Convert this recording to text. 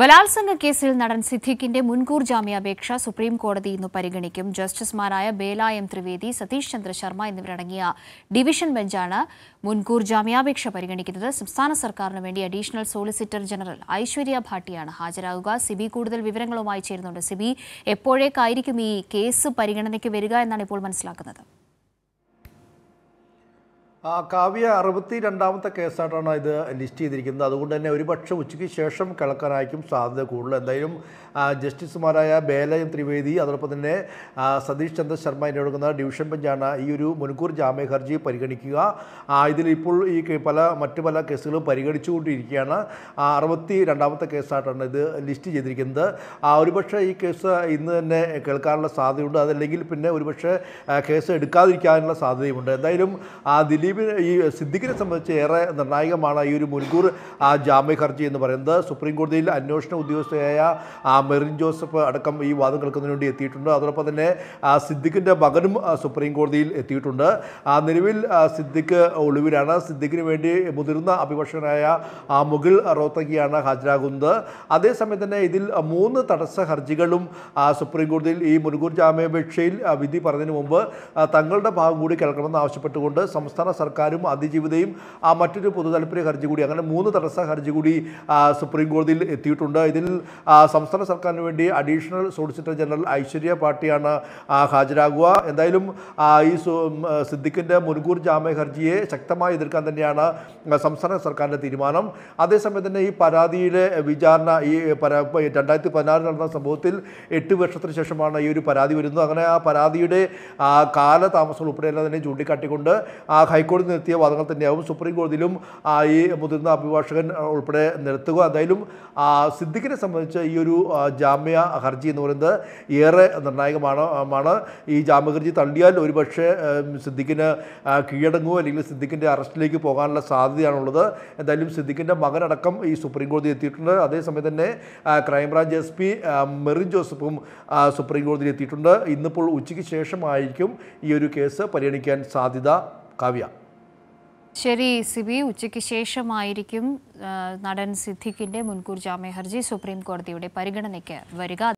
ബലാത്സംഗ കേസിൽ നടൻ സിദ്ദിഖിന്റെ മുൻകൂർ ജാമ്യാപേക്ഷ സുപ്രീം കോടതി ഇന്ന് പരിഗണിക്കും ജസ്റ്റിസുമാരായ ബേല എം ത്രിവേദി സതീഷ് ചന്ദ്ര ശർമ്മ എന്നിവരടങ്ങിയ ഡിവിഷൻ ബെഞ്ചാണ് മുൻകൂർ ജാമ്യാപേക്ഷ പരിഗണിക്കുന്നത് സംസ്ഥാന സർക്കാരിന് വേണ്ടി അഡീഷണൽ സോളിസിറ്റർ ജനറൽ ഐശ്വര്യ ഭാട്ടിയാണ് ഹാജരാകുക സിബി കൂടുതൽ വിവരങ്ങളുമായി ചേരുന്നുണ്ട് സിബി എപ്പോഴേക്കായിരിക്കും ഈ കേസ് പരിഗണനയ്ക്ക് വരിക എന്നാണ് ഇപ്പോൾ മനസ്സിലാക്കുന്നത് കാവ്യ അറുപത്തി രണ്ടാമത്തെ കേസായിട്ടാണ് ഇത് ലിസ്റ്റ് ചെയ്തിരിക്കുന്നത് അതുകൊണ്ട് തന്നെ ഒരുപക്ഷെ ഉച്ചയ്ക്ക് ശേഷം കിളക്കാനായിരിക്കും സാധ്യത കൂടുതൽ എന്തായാലും ജസ്റ്റിസുമാരായ ബേലയം ത്രിവേദി അതോടൊപ്പം തന്നെ സതീഷ് ചന്ദ്ര ശർമ്മ എന്നിവടങ്ങുന്ന ഡിവിഷൻ ബെഞ്ചാണ് ഈ ഒരു മുൻകൂർ ജാമ്യ ഹർജി പരിഗണിക്കുക ഇതിൽ ഇപ്പോൾ ഈ പല മറ്റ് പല കേസുകളും പരിഗണിച്ചുകൊണ്ടിരിക്കുകയാണ് അറുപത്തി രണ്ടാമത്തെ കേസായിട്ടാണ് ഇത് ലിസ്റ്റ് ചെയ്തിരിക്കുന്നത് ഒരുപക്ഷെ ഈ കേസ് ഇന്ന് തന്നെ കേൾക്കാനുള്ള സാധ്യതയുണ്ട് അതല്ലെങ്കിൽ പിന്നെ ഒരുപക്ഷെ കേസ് എടുക്കാതിരിക്കാനുള്ള സാധ്യതയുമുണ്ട് എന്തായാലും ദിലീപ് ഈ സിദ്ദിഖിനെ സംബന്ധിച്ച് ഏറെ നിർണായകമാണ് ഈ ഒരു മുൻകൂർ ആ ജാമ്യ ഹർജി എന്ന് പറയുന്നത് സുപ്രീം കോടതിയിൽ അന്വേഷണ ഉദ്യോഗസ്ഥയായ ആ മെറിൻ ജോസഫ് അടക്കം ഈ വാദം കേൾക്കുന്നതിന് വേണ്ടി എത്തിയിട്ടുണ്ട് അതോടൊപ്പം തന്നെ സിദ്ദിഖിൻ്റെ മകനും സുപ്രീം കോടതിയിൽ എത്തിയിട്ടുണ്ട് ആ നിലവിൽ സിദ്ദിഖ് ഒളിവിലാണ് സിദ്ദിഖിന് വേണ്ടി മുതിർന്ന അഭിഭാഷകനായ മുഗിൾ റോത്തഗിയാണ് ഹാജരാകുന്നത് അതേസമയം തന്നെ ഇതിൽ മൂന്ന് തടസ്സ ഹർജികളും സുപ്രീം കോടതിയിൽ ഈ മുൻകൂർ ജാമ്യാപേക്ഷയിൽ വിധി പറഞ്ഞതിന് മുമ്പ് തങ്ങളുടെ ഭാഗം കൂടി കേൾക്കണമെന്ന് ആവശ്യപ്പെട്ടുകൊണ്ട് സംസ്ഥാന സർക്കാരും അതിജീവിതയും ആ മറ്റൊരു പൊതുതാൽപര്യ ഹർജി കൂടി അങ്ങനെ മൂന്ന് തടസ്സ ഹർജി കൂടി സുപ്രീം കോടതിയിൽ എത്തിയിട്ടുണ്ട് ഇതിൽ സംസ്ഥാന സർക്കാരിന് വേണ്ടി അഡീഷണൽ സോളിസിറ്റർ ജനറൽ ഐശ്വര്യ പാർട്ടിയാണ് ഹാജരാകുക എന്തായാലും ഈ സിദ്ദിഖിൻ്റെ മുൻകൂർ ജാമ്യ ഹർജിയെ ശക്തമായി എതിർക്കാൻ തന്നെയാണ് സംസ്ഥാന സർക്കാരിൻ്റെ തീരുമാനം അതേസമയം തന്നെ ഈ പരാതിയിലെ വിചാരണ ഈ രണ്ടായിരത്തി പതിനാറ് നടന്ന സംഭവത്തിൽ എട്ട് വർഷത്തിന് ശേഷമാണ് ഈ ഒരു പരാതി വരുന്നത് അങ്ങനെ ആ പരാതിയുടെ കാലതാമസം ഉൾപ്പെടെയെല്ലാം തന്നെ ചൂണ്ടിക്കാട്ടിക്കൊണ്ട് ഹൈക്കോടതി ഹൈക്കോടതി നിർത്തിയ വാദങ്ങൾ തന്നെയാവും സുപ്രീം കോടതിയിലും ഈ മുതിർന്ന അഭിഭാഷകൻ ഉൾപ്പെടെ നിരത്തുക എന്തായാലും സിദ്ദിഖിനെ സംബന്ധിച്ച് ഈ ഒരു ജാമ്യ ഹർജി എന്ന് പറയുന്നത് ഏറെ നിർണായകമാണ് ആണ് ഈ ജാമ്യ ഹർജി തള്ളിയാൽ ഒരുപക്ഷെ സിദ്ദിഖിന് കീഴടങ്ങുമോ അല്ലെങ്കിൽ സിദ്ദിഖിൻ്റെ അറസ്റ്റിലേക്ക് പോകാനുള്ള സാധ്യതയാണുള്ളത് എന്തായാലും സിദ്ദിഖിൻ്റെ മകനടക്കം ഈ സുപ്രീം കോടതി എത്തിയിട്ടുണ്ട് അതേസമയം തന്നെ ക്രൈംബ്രാഞ്ച് എസ് പി മെറിൻ ജോസഫും സുപ്രീം കോടതിയിൽ എത്തിയിട്ടുണ്ട് ഇന്നിപ്പോൾ ഉച്ചയ്ക്ക് ശേഷമായിരിക്കും ഈ ഒരു കേസ് പരിഗണിക്കാൻ സാധ്യത കാവ്യ ശരി സിബി ഉച്ചയ്ക്ക് ശേഷമായിരിക്കും നടൻ സിദ്ദിഖിന്റെ മുൻകൂർ ജാമ്യ ഹർജി സുപ്രീം കോടതിയുടെ പരിഗണനയ്ക്ക് വരിക